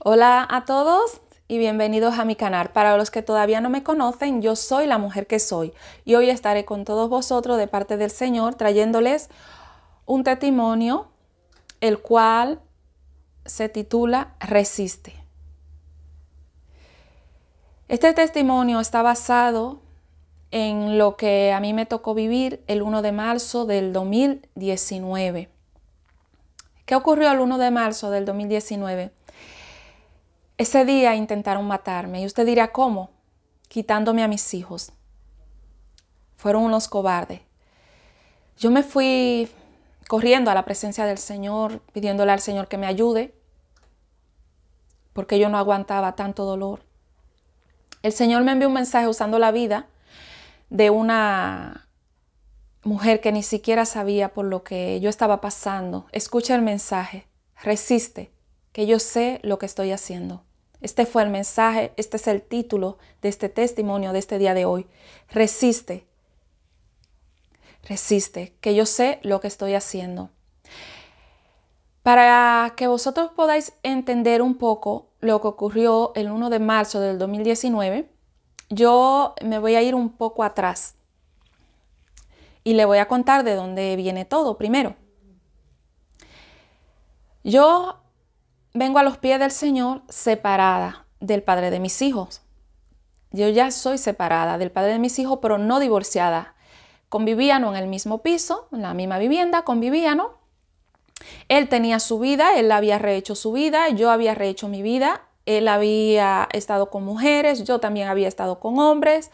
Hola a todos y bienvenidos a mi canal. Para los que todavía no me conocen, yo soy la mujer que soy y hoy estaré con todos vosotros de parte del Señor trayéndoles un testimonio el cual se titula Resiste. Este testimonio está basado en lo que a mí me tocó vivir el 1 de marzo del 2019. ¿Qué ocurrió el 1 de marzo del 2019? Ese día intentaron matarme y usted dirá cómo, quitándome a mis hijos. Fueron unos cobardes. Yo me fui corriendo a la presencia del Señor, pidiéndole al Señor que me ayude, porque yo no aguantaba tanto dolor. El Señor me envió un mensaje usando la vida de una mujer que ni siquiera sabía por lo que yo estaba pasando. Escucha el mensaje, resiste, que yo sé lo que estoy haciendo. Este fue el mensaje, este es el título de este testimonio de este día de hoy. Resiste, resiste, que yo sé lo que estoy haciendo. Para que vosotros podáis entender un poco lo que ocurrió el 1 de marzo del 2019, yo me voy a ir un poco atrás y le voy a contar de dónde viene todo primero. Yo vengo a los pies del Señor separada del padre de mis hijos. Yo ya soy separada del padre de mis hijos, pero no divorciada. Convivían en el mismo piso, en la misma vivienda, convivíamos. Él tenía su vida, él había rehecho su vida, yo había rehecho mi vida, él había estado con mujeres, yo también había estado con hombres,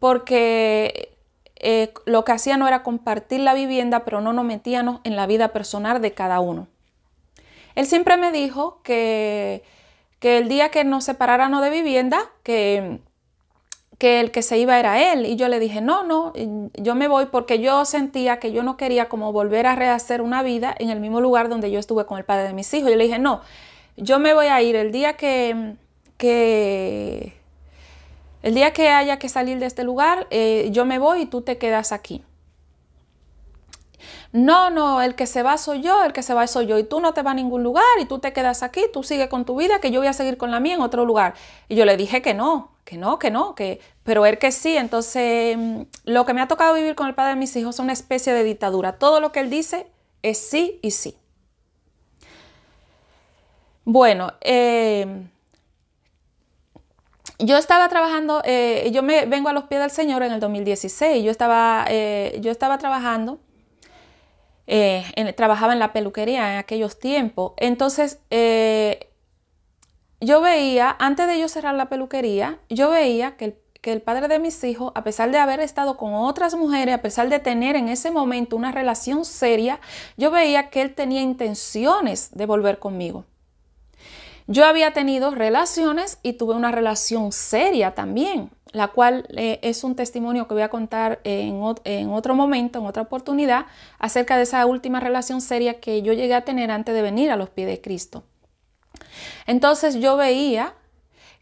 porque eh, lo que hacía no era compartir la vivienda, pero no nos metíamos en la vida personal de cada uno. Él siempre me dijo que, que el día que nos separáramos de vivienda, que, que el que se iba era él. Y yo le dije, no, no, yo me voy porque yo sentía que yo no quería como volver a rehacer una vida en el mismo lugar donde yo estuve con el padre de mis hijos. Yo le dije, no, yo me voy a ir el día que, que el día que haya que salir de este lugar, eh, yo me voy y tú te quedas aquí no, no, el que se va soy yo, el que se va soy yo, y tú no te vas a ningún lugar, y tú te quedas aquí, tú sigues con tu vida, que yo voy a seguir con la mía en otro lugar. Y yo le dije que no, que no, que no, que, pero él que sí. Entonces, mm, lo que me ha tocado vivir con el padre de mis hijos es una especie de dictadura. Todo lo que él dice es sí y sí. Bueno, em, yo estaba trabajando, eh, yo me vengo a los pies del Señor en el 2016, yo estaba, eh, yo estaba trabajando eh, trabajaba en la peluquería en aquellos tiempos. Entonces, eh, yo veía, antes de yo cerrar la peluquería, yo veía que que el, padre de mis hijos, a pesar de haber estado con otras mujeres, a pesar de tener en ese momento una relación seria, yo veía que él tenía intenciones de volver conmigo. Yo había tenido relaciones y tuve una relación seria también la cual eh, es un testimonio que voy a contar en, otro momento, en otra oportunidad, acerca de esa última relación seria que yo llegué a tener antes de venir a los pies de Cristo. Entonces yo veía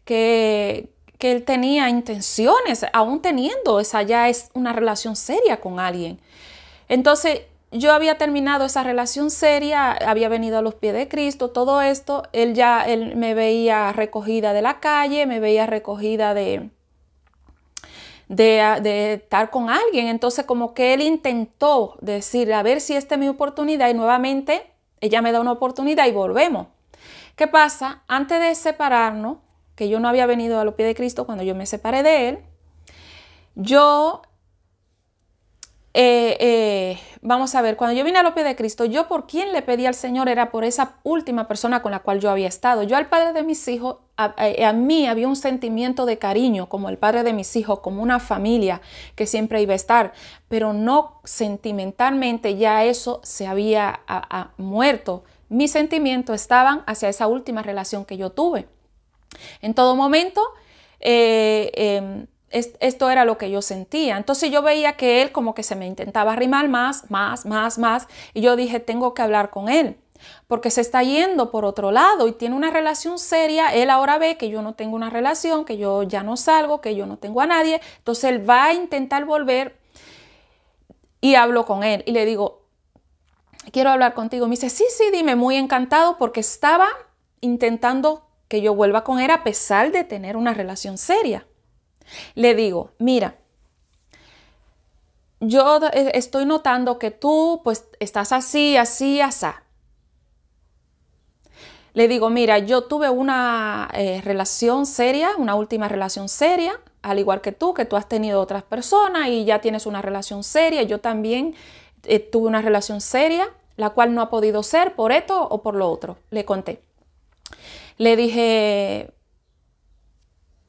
que, que él tenía intenciones, aún teniendo esa ya es una relación seria con alguien. Entonces yo había terminado esa relación seria, había venido a los pies de Cristo, todo esto, él ya él me veía recogida de la calle, me veía recogida de, de, estar con alguien. Entonces como que él intentó decirle a ver si esta es mi oportunidad y nuevamente ella me da una oportunidad y volvemos. ¿Qué pasa? Antes de separarnos, que yo no había venido a los pies de Cristo cuando yo me separé de él, yo eh, eh vamos a ver, cuando yo vine a López de Cristo, yo por quién le pedí al Señor era por esa última persona con la cual yo había estado. Yo al padre de mis hijos, a, mí había un sentimiento de cariño como el padre de mis hijos, como una familia que siempre iba a estar, pero no sentimentalmente ya eso se había muerto. Mis sentimientos estaban hacia esa última relación que yo tuve. En todo momento, eh, em, esto era lo que yo sentía. Entonces yo veía que él como que se me intentaba arrimar más, más, más, más. Y yo dije, tengo que hablar con él porque se está yendo por otro lado y tiene una relación seria, él ahora ve que yo no tengo una relación, que yo ya no salgo, que yo no tengo a nadie, entonces él va a intentar volver y hablo con él y le digo, quiero hablar contigo. Me dice, sí, sí, dime, muy encantado porque estaba intentando que yo vuelva con él a pesar de tener una relación seria. Le digo, mira, yo e, estoy notando que tú pues estás así, así, asá. Le digo, mira, yo tuve una eh, relación seria, una última relación seria, al igual que tú, que tú has tenido otras personas y ya tienes una relación seria. Yo también eh, tuve una relación seria, la cual no ha podido ser por esto o por lo otro. Le conté. Le dije,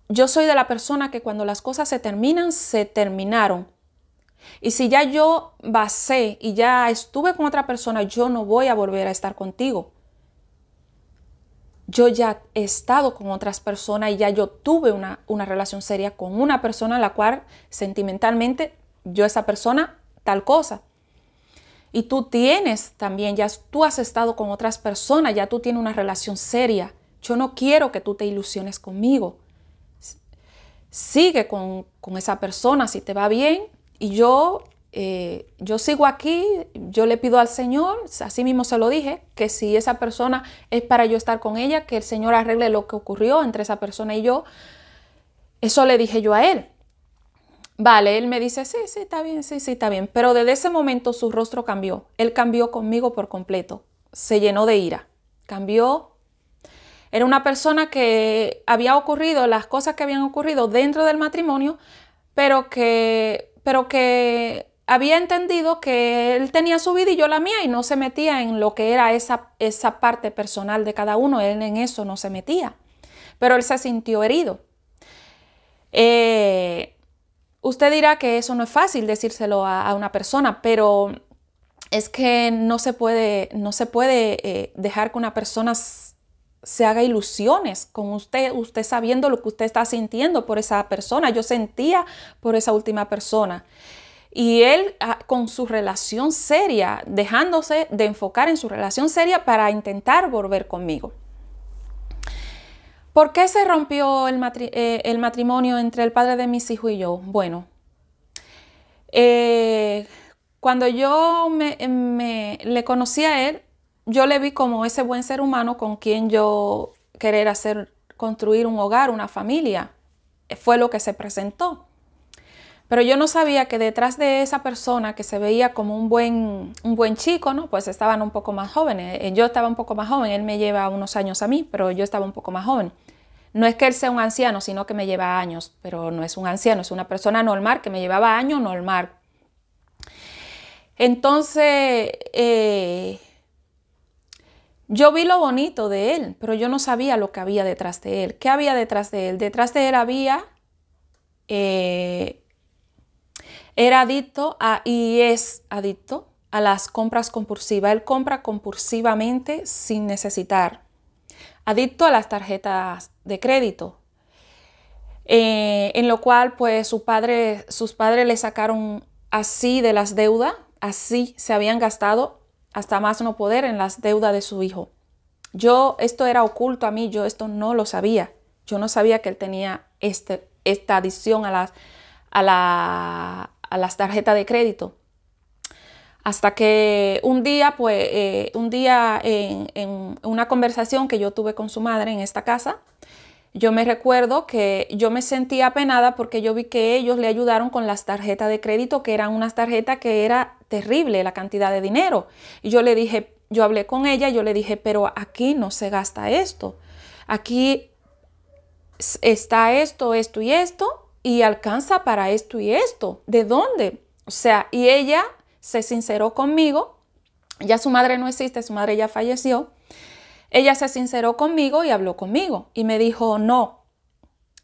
yo soy de la persona que cuando las cosas se terminan, se terminaron. Y si ya yo basé y ya estuve con otra persona, yo no voy a volver a estar contigo. Yo ya he estado con otras personas y ya yo tuve una, una relación seria con una persona a la cual sentimentalmente yo esa persona tal cosa. Y tú tienes también, ya tú has estado con otras personas, ya tú tienes una relación seria. Yo no quiero que tú te ilusiones conmigo sigue con, esa persona si te va bien. Y yo, eh, yo sigo aquí, yo le pido al Señor, así mismo se lo dije, que si esa persona es para yo estar con ella, que el Señor arregle lo que ocurrió entre esa persona y yo. Eso le dije yo a él. Vale, él me dice, sí, sí, está bien, sí, sí, está bien. Pero desde ese momento su rostro cambió. Él cambió conmigo por completo. Se llenó de ira. Cambió era una persona que había ocurrido las cosas que habían ocurrido dentro del matrimonio, pero que, pero que había entendido que él tenía su vida y yo la mía y no se metía en lo que era esa, esa parte personal de cada uno, él en eso no se metía, pero él se sintió herido. Eh, usted dirá que eso no es fácil decírselo a, una persona, pero es que no se puede, no se puede eh, dejar que una persona se haga ilusiones con usted, usted sabiendo lo que usted está sintiendo por esa persona. Yo sentía por esa última persona. Y él ah, con su relación seria, dejándose de enfocar en su relación seria para intentar volver conmigo. ¿Por qué se rompió el, eh, matrimonio entre el padre de mis hijos y yo? Bueno, eh, cuando yo le conocí a él, yo le vi como ese buen ser humano con quien yo querer hacer, construir un hogar, una familia. Fue lo que se presentó. Pero yo no sabía que detrás de esa persona que se veía como un buen, un buen chico, ¿no? Pues estaban un poco más jóvenes. Eh, yo estaba un poco más joven, él me lleva unos años a mí, pero yo estaba un poco más joven. No es que él sea un anciano, sino que me lleva años, pero no es un anciano, es una persona normal que me llevaba años normal. Entonces, eh, yo vi lo bonito de él, pero yo no sabía lo que había detrás de él. ¿Qué había detrás de él? Detrás de él había... Eh, era adicto a, y es adicto a las compras compulsivas. Él compra compulsivamente sin necesitar. Adicto a las tarjetas de crédito. Eh, en lo cual pues su padre, sus padres le sacaron así de las deudas, así se habían gastado hasta más no poder en las deudas de su hijo. Yo, esto era oculto a mí, yo esto no lo sabía. Yo no sabía que él tenía este, esta adicción a las, a, la, a las tarjetas de crédito. Hasta que un día, pues, eh, un día en una conversación que yo tuve con su madre en esta casa, yo me recuerdo que yo me sentía apenada porque yo vi que ellos le ayudaron con las tarjetas de crédito, que eran unas tarjetas que era terrible la cantidad de dinero. Y yo le dije, yo hablé con ella, yo le dije, pero aquí no se gasta esto. Aquí está esto, esto y esto, y alcanza para esto y esto. ¿De dónde? O sea, y ella se sinceró conmigo. Ya su madre no existe, su madre ya falleció. Ella se sinceró conmigo y habló conmigo y me dijo, no,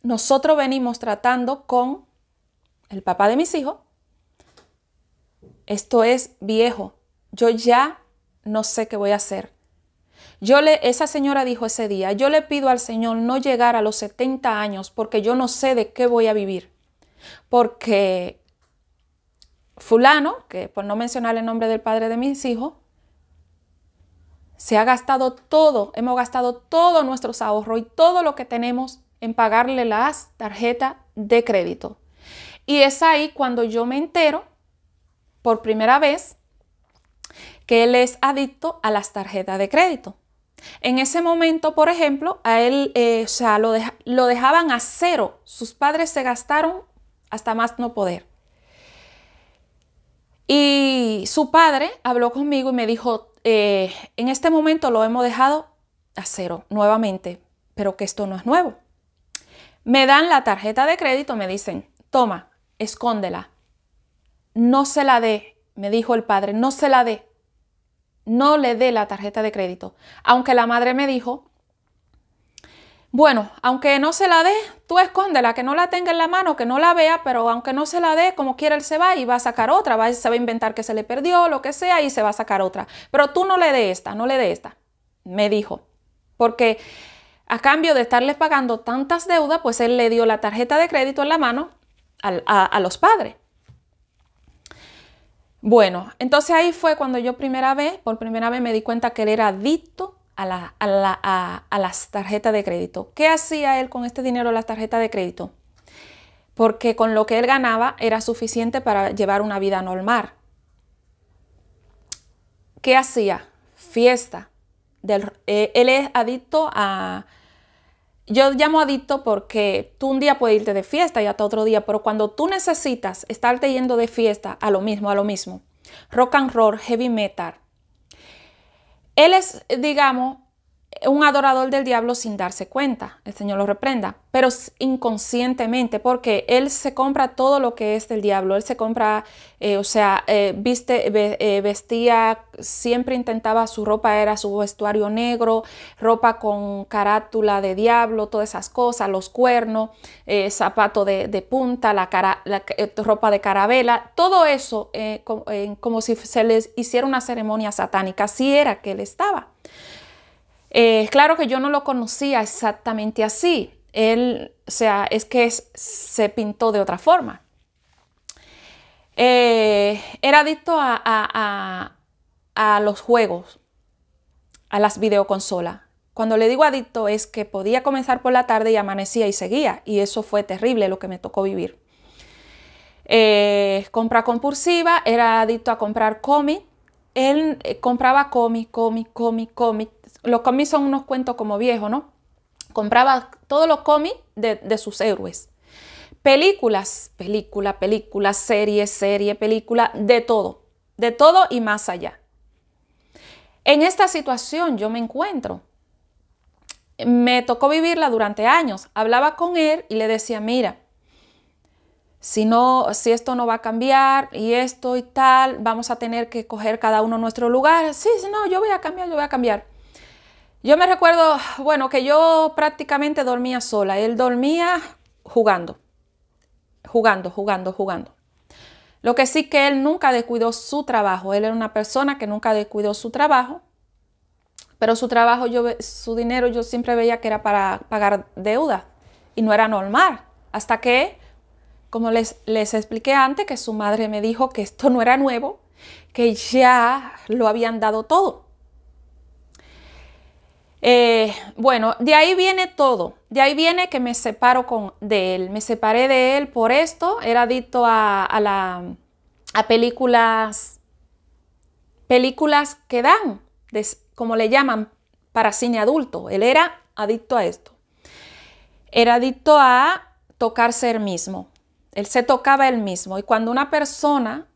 nosotros venimos tratando con el papá de mis hijos. Esto es viejo. Yo ya no sé qué voy a hacer. Yo le, esa señora dijo ese día, yo le pido al Señor no llegar a los 70 años porque yo no sé de qué voy a vivir. Porque fulano, que por no mencionar el nombre del padre de mis hijos, se ha gastado todo, hemos gastado todos nuestros ahorros y todo lo que tenemos en pagarle las tarjetas de crédito. Y es ahí cuando yo me entero por primera vez que él es adicto a las tarjetas de crédito. En ese momento, por ejemplo, a él eh, lo dejaban a cero. Sus padres se gastaron hasta más no poder. Y su padre habló conmigo y me dijo, eh, en este momento lo hemos dejado a cero nuevamente, pero que esto no es nuevo. Me dan la tarjeta de crédito, me dicen, toma, escóndela. No se la dé, me dijo el padre, no se la dé. No le dé la tarjeta de crédito. Aunque la madre me dijo bueno, aunque no se la dé, tú escóndela, que no la tenga en la mano, que no la vea, pero aunque no se la dé, como quiera él se va y va a sacar otra, va, se va a inventar que se le perdió, lo que sea, y se va a sacar otra. Pero tú no le dé esta, no le dé esta, me dijo. Porque a cambio de estarles pagando tantas deudas, pues él le dio la tarjeta de crédito en la mano a, a los padres. Bueno, entonces ahí fue cuando yo primera vez, por primera vez me di cuenta que él era adicto a, las tarjetas de crédito. ¿Qué hacía él con este dinero las tarjetas de crédito? Porque con lo que él ganaba era suficiente para llevar una vida normal. ¿Qué hacía? Fiesta. Eh, él es adicto a... Yo llamo adicto porque tú un día puedes irte de fiesta y hasta otro día, pero cuando tú necesitas estarte yendo de fiesta a lo mismo, a lo mismo, rock and roll, heavy metal, él es, digamos, un adorador del diablo sin darse cuenta, el Señor lo reprenda, pero inconscientemente, porque Él se compra todo lo que es del diablo, Él se compra, eh, o sea, eh, viste, eh, vestía, siempre intentaba, su ropa era su vestuario negro, ropa con carátula de diablo, todas esas cosas, los cuernos, zapato de, punta, la, cara, ropa de carabela, todo eso como, como si se les hiciera una ceremonia satánica, si era que Él estaba. Eh, claro que yo no lo conocía exactamente así. Él, o sea, es que se pintó de otra forma. Eh, era adicto a, los juegos, a las videoconsolas. Cuando le digo adicto es que podía comenzar por la tarde y amanecía y seguía. Y eso fue terrible lo que me tocó vivir. Eh, compra compulsiva, era adicto a comprar cómic. Él compraba cómic, cómic, cómic, cómic los cómics son unos cuentos como viejos, ¿no? Compraba todos los cómics de, sus héroes. Películas, película, película, serie, serie, película, de todo, de todo y más allá. En esta situación yo me encuentro. Me tocó vivirla durante años. Hablaba con él y le decía, mira, si no, si esto no va a cambiar y esto y tal, vamos a tener que coger cada uno nuestro lugar. Sí, no, yo voy a cambiar, yo voy a cambiar. Yo me recuerdo, bueno, que yo prácticamente dormía sola. Él dormía jugando, jugando, jugando, jugando. Lo que sí que él nunca descuidó su trabajo. Él era una persona que nunca descuidó su trabajo, pero su trabajo, yo, su dinero yo siempre veía que era para pagar deuda y no era normal. Hasta que, como les, les expliqué antes, que su madre me dijo que esto no era nuevo, que ya lo habían dado todo. Eh, bueno, de ahí viene todo. De ahí viene que me separo con, de él. Me separé de él por esto. Era adicto a, a, películas, películas que dan, como le llaman, para cine adulto. Él era adicto a esto. Era adicto a tocarse el mismo. Él se tocaba él mismo. Y cuando una persona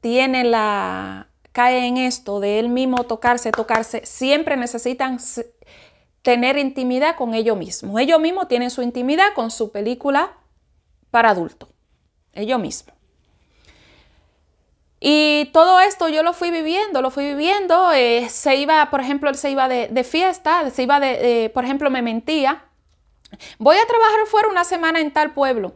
tiene la, cae en esto de él mismo tocarse, tocarse, siempre necesitan tener intimidad con ellos mismos. Ellos mismos tienen su intimidad con su película para adulto. Ellos mismos. Y todo esto yo lo fui viviendo, lo fui viviendo. Eh, se iba, por ejemplo, él se iba de, fiesta, se iba de, por ejemplo, me mentía. Voy a trabajar fuera una semana en tal pueblo.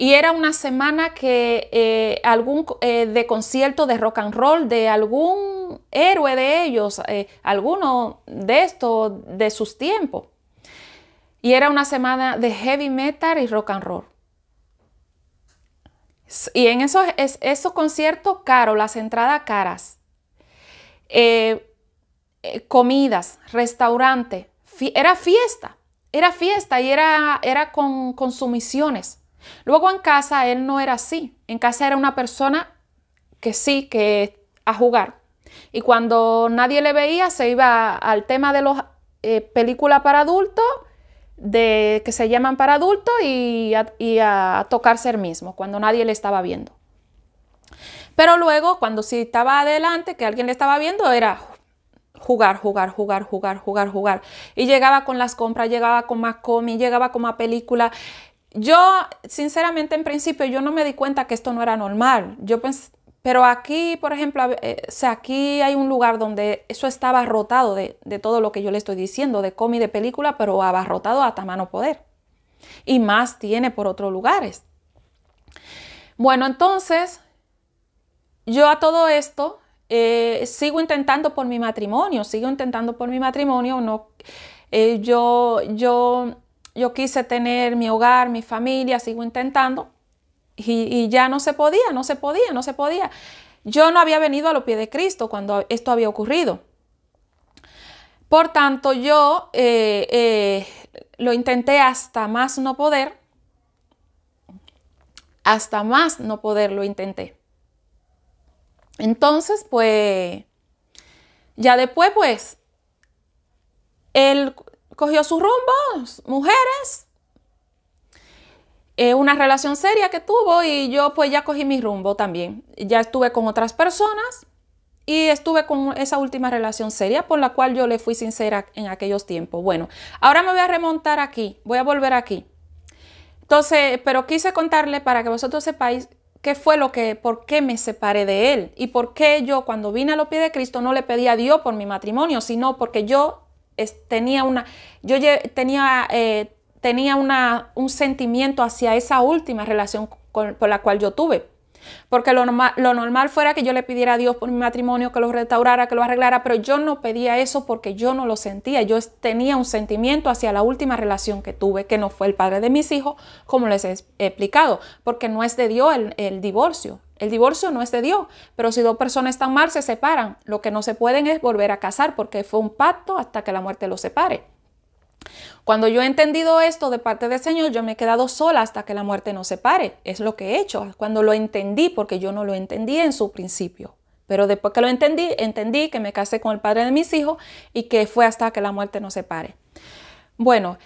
Y era una semana que eh, algún eh, de concierto de rock and roll de algún héroe de ellos, eh, alguno de estos, de sus tiempos. Y era una semana de heavy metal y rock and roll. Y en esos, esos conciertos caros, las entradas caras, comidas, restaurante, era fiesta, era fiesta y era, era con sumisiones. Luego en casa él no era así. En casa era una persona que sí, que a jugar. Y cuando nadie le veía, se iba al tema de las eh, películas para adultos, de, que se llaman para adultos, y a, tocarse él mismo, cuando nadie le estaba viendo. Pero luego, cuando sí estaba adelante, que alguien le estaba viendo, era jugar, jugar, jugar, jugar, jugar, jugar. Y llegaba con las compras, llegaba con más comi, llegaba con más películas. Yo, sinceramente, en principio, yo no me di cuenta que esto no era normal. Yo pero aquí, por ejemplo, eh, aquí hay un lugar donde eso estaba abarrotado de, todo lo que yo le estoy diciendo, de cómic, de película, pero abarrotado hasta mano poder. Y más tiene por otros lugares. Bueno, entonces, yo a todo esto eh, sigo intentando por mi matrimonio, sigo intentando por mi matrimonio, no, eh, yo, yo yo quise tener mi hogar, mi familia, sigo intentando y, ya no se podía, no se podía, no se podía. Yo no había venido a los pies de Cristo cuando esto había ocurrido. Por tanto, yo eh, eh, lo intenté hasta más no poder, hasta más no poder lo intenté. Entonces, pues, ya después, pues, el, cogió sus rumbos, mujeres, eh, una relación seria que tuvo y yo pues ya cogí mi rumbo también. Ya estuve con otras personas y estuve con esa última relación seria por la cual yo le fui sincera en aquellos tiempos. Bueno, ahora me voy a remontar aquí, voy a volver aquí. Entonces, pero quise contarle para que vosotros sepáis qué fue lo que, por qué me separé de él y por qué yo cuando vine a los pies de Cristo no le pedí a Dios por mi matrimonio, sino porque yo tenía una, yo tenía, eh, tenía un sentimiento hacia esa última relación con, por la cual yo tuve. Porque lo normal, fuera que yo le pidiera a Dios por mi matrimonio que lo restaurara, que lo arreglara, pero yo no pedía eso porque yo no lo sentía. Yo tenía un sentimiento hacia la última relación que tuve, que no fue el padre de mis hijos, como les he explicado, porque no es de Dios el, el divorcio, el divorcio no es de Dios, pero si dos personas están mal, se separan. Lo que no se pueden es volver a casar porque fue un pacto hasta que la muerte los separe. Cuando yo he entendido esto de parte del Señor, yo me he quedado sola hasta que la muerte nos separe. Es lo que he hecho, cuando lo entendí, porque yo no lo entendí en su principio. Pero después que lo entendí, entendí que me casé con el padre de mis hijos y que fue hasta que la muerte nos separe. Bueno,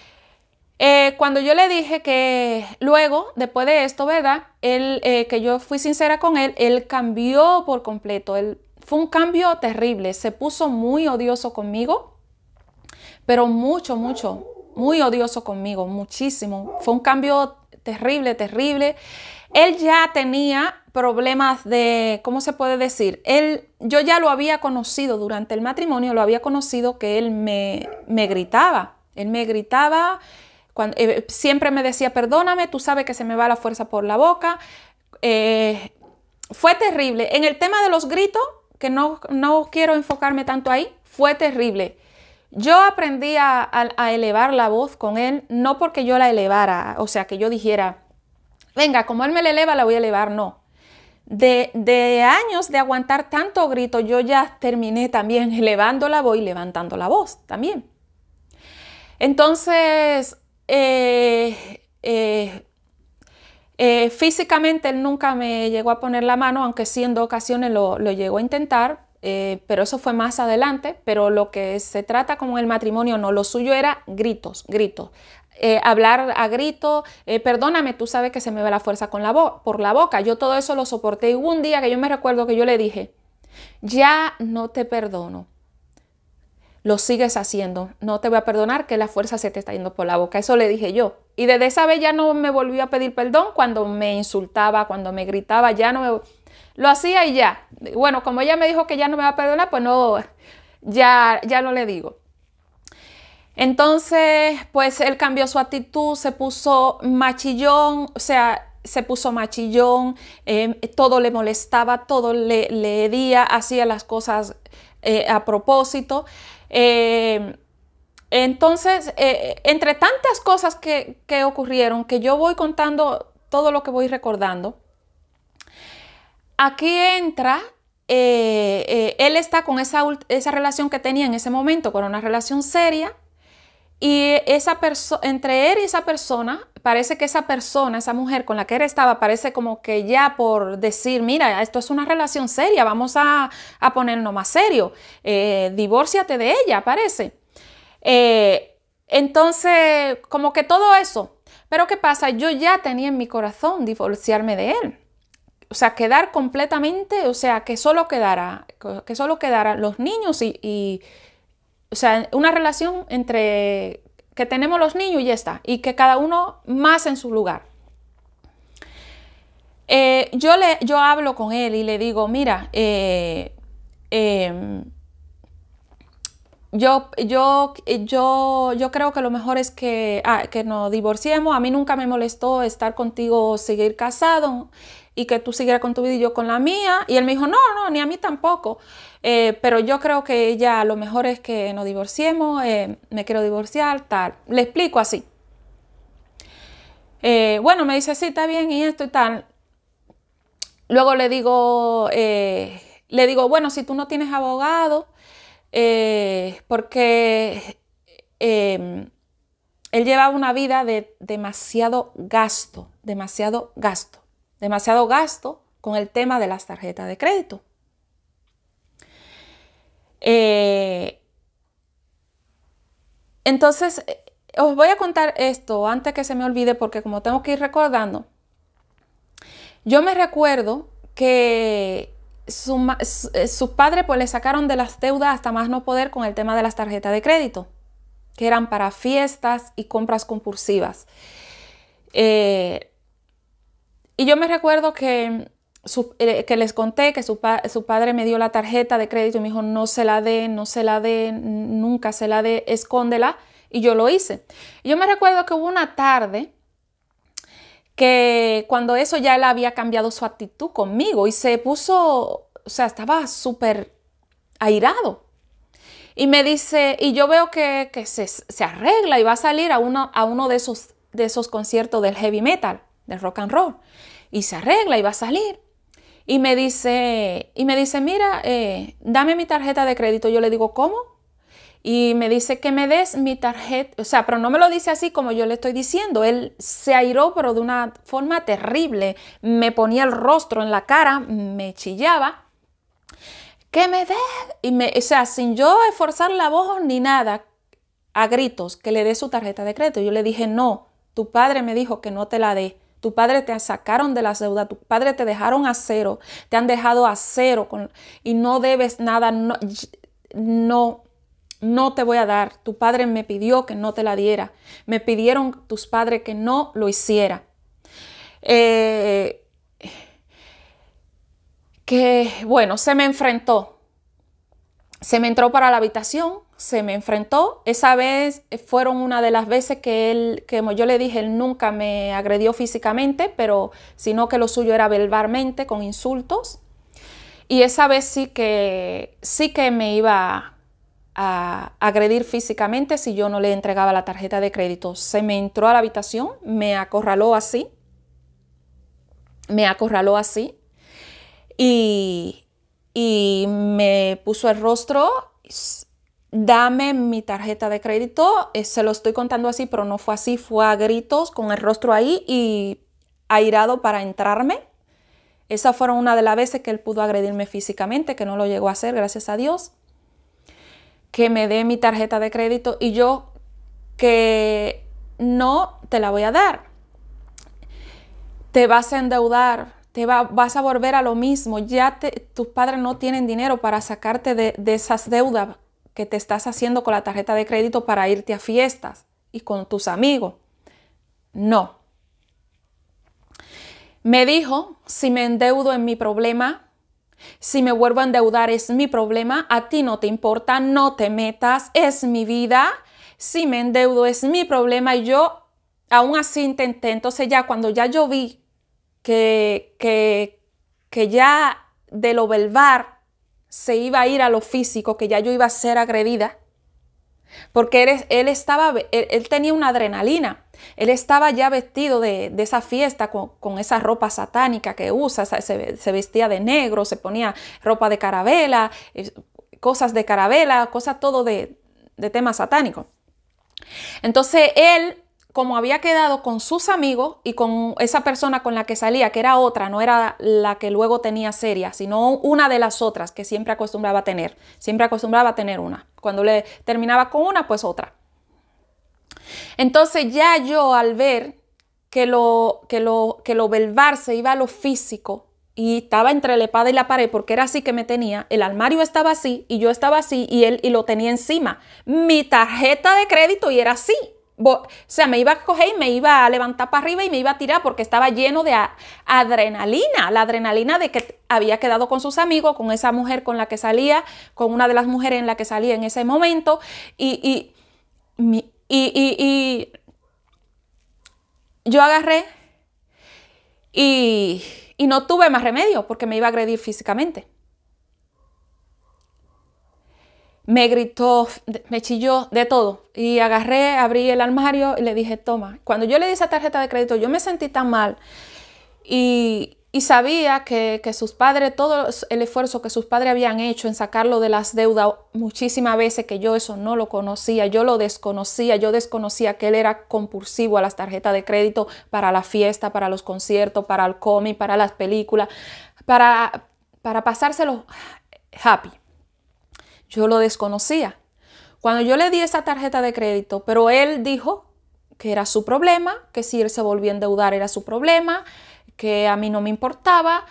eh, cuando yo le dije que luego, después de esto, ¿verdad? Eh, que yo fui sincera con él, él cambió por completo. fue un cambio terrible. Se puso muy odioso conmigo, pero mucho, mucho, muy odioso conmigo, muchísimo. Fue un cambio terrible, terrible. Él ya tenía problemas de, ¿cómo se puede decir? yo ya lo había conocido durante el matrimonio, lo había conocido que él me, me gritaba. Él me gritaba, eh, siempre me decía, perdóname, tú sabes que se me va la fuerza por la boca. Eh, fue terrible. En el tema de los gritos, que no, quiero enfocarme tanto ahí, fue terrible. Yo aprendí a, elevar la voz con él, no porque yo la elevara, o sea, que yo dijera, venga, como él me la eleva, la voy a elevar, no. De, de años de aguantar tanto grito, yo ya terminé también elevando la voz y levantando la voz también. Entonces, eh, eh, eh, físicamente él nunca me llegó a poner la mano, aunque siendo ocasiones lo, llegó a intentar, pero eso fue más adelante. Pero lo que se trata como el matrimonio, no, lo suyo era gritos, gritos. hablar a grito, perdóname, tú sabes que se me va la fuerza con la por la boca. Yo todo eso lo soporté y hubo un día que yo me recuerdo que yo le dije, ya no te perdono lo sigues haciendo. No te voy a perdonar que la fuerza se te está yendo por la boca. Eso le dije yo. Y desde esa vez ya no me volvió a pedir perdón cuando me insultaba, cuando me gritaba, ya no me... Lo hacía y ya. Bueno, como ella me dijo que ya no me va a perdonar, pues no, ya, ya no le digo. Entonces, pues él cambió su actitud, se puso machillón, o sea, se puso machillón, em, todo le molestaba, todo le, le hería, hacía las cosas eh, a propósito. Eh, entonces, eh, entre tantas cosas que, ocurrieron, que yo voy contando todo lo que voy recordando, aquí entra, eh, él está con esa, esa relación que tenía en ese momento, con una relación seria, y esa entre él y esa persona, parece que esa persona, esa mujer con la que él estaba, parece como que ya por decir, mira, esto es una relación seria, vamos a, a ponernos más serio, eh, divórciate de ella, parece. Eh, entonces, como que todo eso. Pero ¿qué pasa? Yo ya tenía en mi corazón divorciarme de él. O sea, quedar completamente, o sea, que solo quedara, que solo quedaran los niños y o sea, una relación entre que tenemos los niños y ya está, y que cada uno más en su lugar. Eh, yo, le, yo hablo con él y le digo, mira, eh, em, yo, yo, yo, yo creo que lo mejor es que, ah, que nos divorciemos. A mí nunca me molestó estar contigo, seguir casado y que tú siguieras con tu vida y yo con la mía. Y él me dijo, no, no, ni a mí tampoco. Eh, pero yo creo que ya lo mejor es que nos divorciemos, eh, me quiero divorciar, tal. Le explico así. Eh, bueno, me dice, sí, está bien y esto y tal. Luego le digo, le digo, bueno, si tú no tienes abogado, porque em, él llevaba una vida de demasiado gasto, demasiado gasto demasiado gasto con el tema de las tarjetas de crédito. Eh, entonces, eh, os voy a contar esto antes que se me olvide porque como tengo que ir recordando, yo me recuerdo que eh, sus su padres pues le sacaron de las deudas hasta más no poder con el tema de las tarjetas de crédito, que eran para fiestas y compras compulsivas. Y yo me recuerdo que, eh, que, les conté que su, padre me dio la tarjeta de crédito y me dijo, no se la dé, no se la dé, nunca se la dé, escóndela. Y yo lo hice. yo me recuerdo que hubo una tarde que cuando eso ya él había cambiado su actitud conmigo y se puso, o sea, estaba súper airado. Y me dice, y yo veo que, se, arregla y va a salir a uno, a uno de, esos, de esos conciertos del heavy metal de rock and roll. Y se arregla y va a salir. Y me dice, y me dice mira, eh, dame mi tarjeta de crédito. Yo le digo, ¿cómo? Y me dice que me des mi tarjeta, o sea, pero no me lo dice así como yo le estoy diciendo. Él se airó, pero de una forma terrible. Me ponía el rostro en la cara, me chillaba. Que me des, y me, o sea, sin yo esforzar la voz ni nada, a gritos, que le dé su tarjeta de crédito. Yo le dije, no, tu padre me dijo que no te la dé. Tu padre te sacaron de la deuda, tu padre te dejaron a cero, te han dejado a cero con, y no debes nada, no, no, no te voy a dar. Tu padre me pidió que no te la diera. Me pidieron tus padres que no lo hiciera. Eh, que bueno, se me enfrentó, se me entró para la habitación, se me enfrentó. Esa vez fueron una de las veces que él, como yo le dije, él nunca me agredió físicamente, pero sino que lo suyo era verbalmente, con insultos. Y esa vez sí que, sí que me iba a agredir físicamente si yo no le entregaba la tarjeta de crédito. Se me entró a la habitación, me acorraló así, me acorraló así. Y, y me puso el rostro, dame mi tarjeta de crédito, eh, se lo estoy contando así, pero no fue así, fue a gritos con el rostro ahí y airado para entrarme. Esa fue una de las veces que él pudo agredirme físicamente, que no lo llegó a hacer, gracias a Dios. Que me dé mi tarjeta de crédito y yo que no te la voy a dar. Te vas a endeudar, te vas a volver a lo mismo. Ya tus padres no tienen dinero para sacarte de, esas deudas que te estás haciendo con la tarjeta de crédito para irte a fiestas y con tus amigos. No. Me dijo, si me endeudo en mi problema, si me vuelvo a endeudar es mi problema, a ti no te importa, no te metas, es mi vida, si me endeudo es mi problema y yo aún así intenté. Entonces ya cuando ya yo vi que, que, ya de lo verbal se iba a ir a lo físico, que ya yo iba a ser agredida. Porque él, estaba, él, tenía una adrenalina. Él estaba ya vestido de, de esa fiesta con, esa ropa satánica que usa. Se, vestía de negro, se ponía ropa de carabela, cosas de carabela, cosas todo de, de tema satánico. Entonces él como había quedado con sus amigos y con esa persona con la que salía, que era otra, no era la que luego tenía seria, sino una de las otras que siempre acostumbraba a tener, siempre acostumbraba a tener una. Cuando le terminaba con una, pues otra. Entonces ya yo al ver que lo, que lo, que lo iba a lo físico y estaba entre la espada y la pared porque era así que me tenía, el armario estaba así y yo estaba así y él y lo tenía encima. Mi tarjeta de crédito y era así o sea, me iba a coger y me iba a levantar para arriba y me iba a tirar porque estaba lleno de adrenalina, la adrenalina de que había quedado con sus amigos, con esa mujer con la que salía, con una de las mujeres en la que salía en ese momento y, yo agarré y no tuve más remedio porque me iba a agredir físicamente. me gritó, me chilló, de todo. Y agarré, abrí el armario y le dije, toma. Cuando yo le di esa tarjeta de crédito, yo me sentí tan mal y, sabía que, sus padres, todo el esfuerzo que sus padres habían hecho en sacarlo de las deudas, muchísimas veces que yo eso no lo conocía, yo lo desconocía, yo desconocía que él era compulsivo a las tarjetas de crédito para la fiesta, para los conciertos, para el cómic, para las películas, para, para pasárselo happy. Yo lo desconocía. Cuando yo le di esa tarjeta de crédito, pero él dijo que era su problema, que si él se volvía a endeudar era su problema, que a mí no me importaba,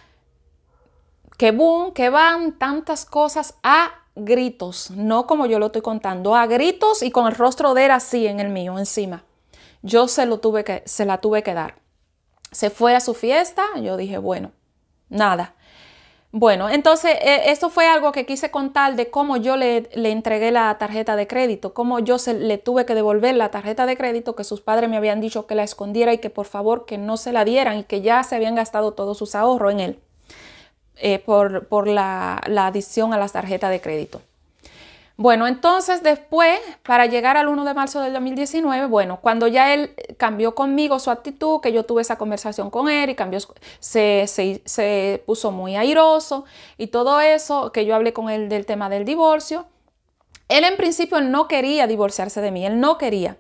que boom, que van, tantas cosas a gritos, no como yo lo estoy contando, a gritos y con el rostro de él así en el mío, encima. Yo se, lo tuve que, se la tuve que dar. Se fue a su fiesta, yo dije, bueno, nada. Bueno, entonces eh, esto fue algo que quise contar de cómo yo le, entregué la tarjeta de crédito, cómo yo se, le tuve que devolver la tarjeta de crédito que sus padres me habían dicho que la escondiera y que por favor que no se la dieran y que ya se habían gastado todos sus ahorros en él eh, por, la, la, adición a la tarjeta de crédito. Bueno, entonces después, para llegar al 1 de marzo del 2019, bueno, cuando ya él cambió conmigo su actitud, que yo tuve esa conversación con él y cambió, se, puso muy airoso y todo eso, que yo hablé con él del tema del divorcio, él en principio no quería divorciarse de mí, él no quería.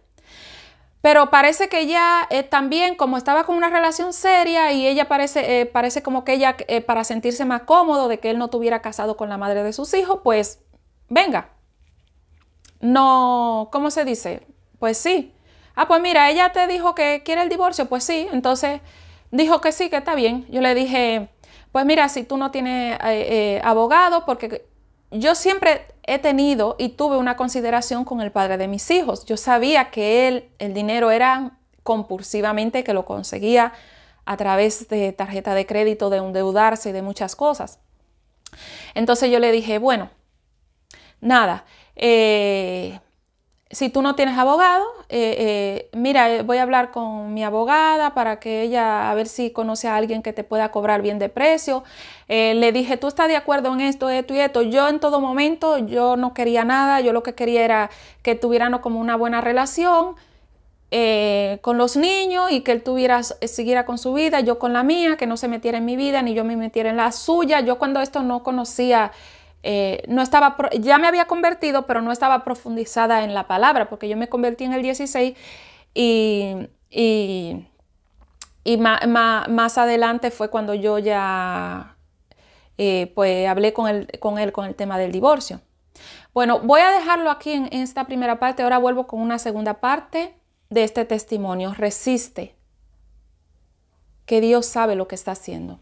Pero parece que ya eh, también, como estaba con una relación seria y ella parece, eh, parece como que ella, eh, para sentirse más cómodo de que él no tuviera casado con la madre de sus hijos, pues venga, no, ¿cómo se dice? Pues sí. Ah, pues mira, ella te dijo que quiere el divorcio, pues sí. Entonces dijo que sí, que está bien. Yo le dije, pues mira, si tú no tienes eh, eh, abogado, porque yo siempre he tenido y tuve una consideración con el padre de mis hijos. Yo sabía que él, el dinero era compulsivamente, que lo conseguía a través de tarjeta de crédito, de endeudarse y de muchas cosas. Entonces yo le dije, bueno, nada, eh, si tú no tienes abogado, eh, eh, mira, voy a hablar con mi abogada para que ella, a ver si conoce a alguien que te pueda cobrar bien de precio. le dije, tú estás de acuerdo en esto, esto y esto. Yo en todo momento, yo no quería nada, yo lo que quería era que tuviéramos como una buena relación con los niños y que él tuviera, siguiera con su vida, yo con la mía, que no se metiera en mi vida, ni yo me metiera en la suya. Yo cuando esto no conocía... Eh, no estaba, ya me había convertido, pero no estaba profundizada en la palabra, porque yo me convertí en el 16 y, y, más adelante fue cuando yo ya eh, pues, hablé con él, con el tema del divorcio. Bueno, voy a dejarlo aquí en esta primera parte, ahora vuelvo con una segunda parte de este testimonio. Resiste, que Dios sabe lo que está haciendo.